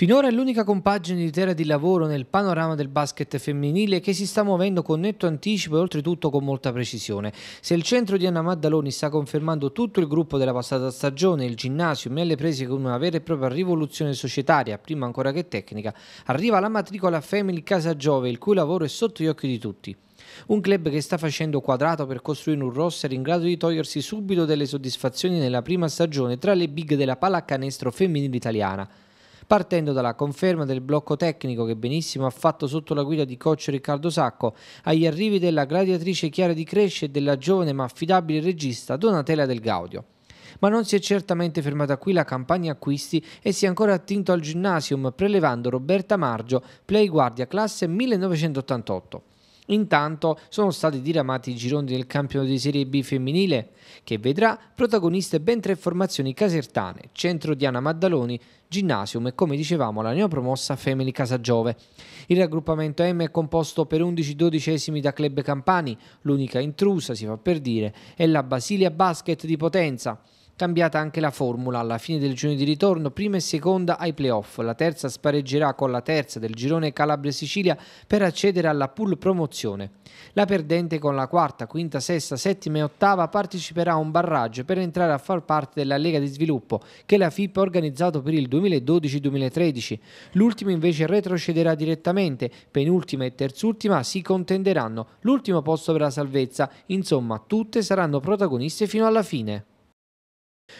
Finora è l'unica compagine di terra di lavoro nel panorama del basket femminile che si sta muovendo con netto anticipo e oltretutto con molta precisione. Se il centro di Anna Maddaloni sta confermando tutto il gruppo della passata stagione, il ginnasio è alle prese con una vera e propria rivoluzione societaria, prima ancora che tecnica, arriva la matricola Family Casa Giove, il cui lavoro è sotto gli occhi di tutti. Un club che sta facendo quadrato per costruire un roster in grado di togliersi subito delle soddisfazioni nella prima stagione tra le big della pallacanestro femminile italiana partendo dalla conferma del blocco tecnico che benissimo ha fatto sotto la guida di coach Riccardo Sacco, agli arrivi della gladiatrice Chiara Di Cresce e della giovane ma affidabile regista Donatella Del Gaudio ma non si è certamente fermata qui la campagna acquisti e si è ancora attinto al ginnasium prelevando Roberta Margio, playguardia classe 1988. Intanto sono stati diramati i gironi del campionato di Serie B femminile, che vedrà protagoniste ben tre formazioni casertane, Centro Diana Maddaloni, Ginnasium e come dicevamo la neopromossa Femini Casagiove. Il raggruppamento M è composto per 11 dodicesimi da Club Campani, l'unica intrusa si fa per dire è la Basilia Basket di Potenza cambiata anche la formula alla fine del girone di ritorno, prima e seconda ai playoff. La terza spareggerà con la terza del girone Calabria-Sicilia per accedere alla pool promozione. La perdente con la quarta, quinta, sesta, settima e ottava parteciperà a un barraggio per entrare a far parte della Lega di Sviluppo che la FIP ha organizzato per il 2012-2013. L'ultima invece retrocederà direttamente, penultima e terzultima si contenderanno l'ultimo posto per la salvezza, insomma tutte saranno protagoniste fino alla fine.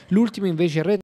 L'ultimo invece è Red